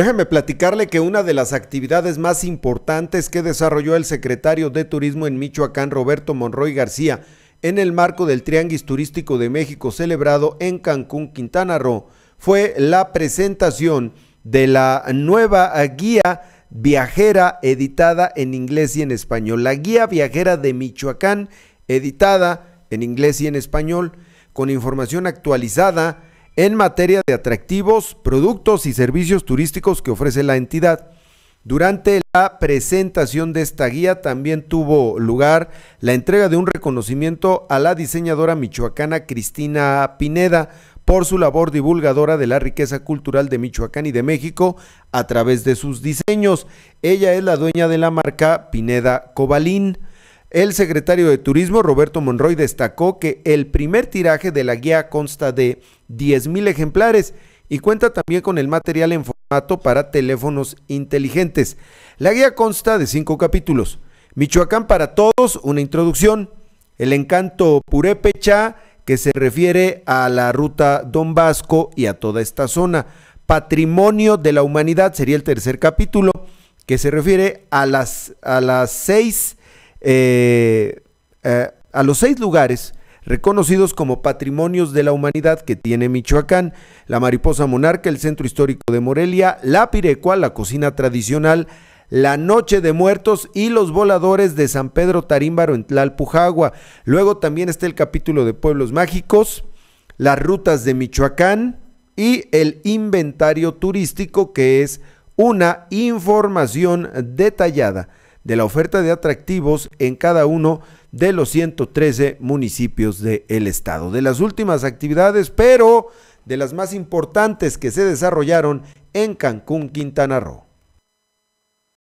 Déjeme platicarle que una de las actividades más importantes que desarrolló el secretario de Turismo en Michoacán, Roberto Monroy García, en el marco del Trianguis Turístico de México celebrado en Cancún, Quintana Roo, fue la presentación de la nueva guía viajera editada en inglés y en español, la guía viajera de Michoacán editada en inglés y en español, con información actualizada en materia de atractivos, productos y servicios turísticos que ofrece la entidad. Durante la presentación de esta guía también tuvo lugar la entrega de un reconocimiento a la diseñadora michoacana Cristina Pineda por su labor divulgadora de la riqueza cultural de Michoacán y de México a través de sus diseños. Ella es la dueña de la marca Pineda Cobalín. El secretario de Turismo, Roberto Monroy, destacó que el primer tiraje de la guía consta de 10.000 ejemplares y cuenta también con el material en formato para teléfonos inteligentes. La guía consta de cinco capítulos. Michoacán para todos, una introducción. El encanto purépecha, que se refiere a la ruta Don Vasco y a toda esta zona. Patrimonio de la humanidad sería el tercer capítulo, que se refiere a las, a las seis eh, eh, a los seis lugares reconocidos como patrimonios de la humanidad que tiene Michoacán, la mariposa monarca, el centro histórico de Morelia, la pirecua, la cocina tradicional, la Noche de Muertos y los voladores de San Pedro Tarímbaro en Tlalpujagua. Luego también está el capítulo de Pueblos Mágicos, las rutas de Michoacán y el inventario turístico que es una información detallada de la oferta de atractivos en cada uno de los 113 municipios del estado. De las últimas actividades, pero de las más importantes que se desarrollaron en Cancún, Quintana Roo.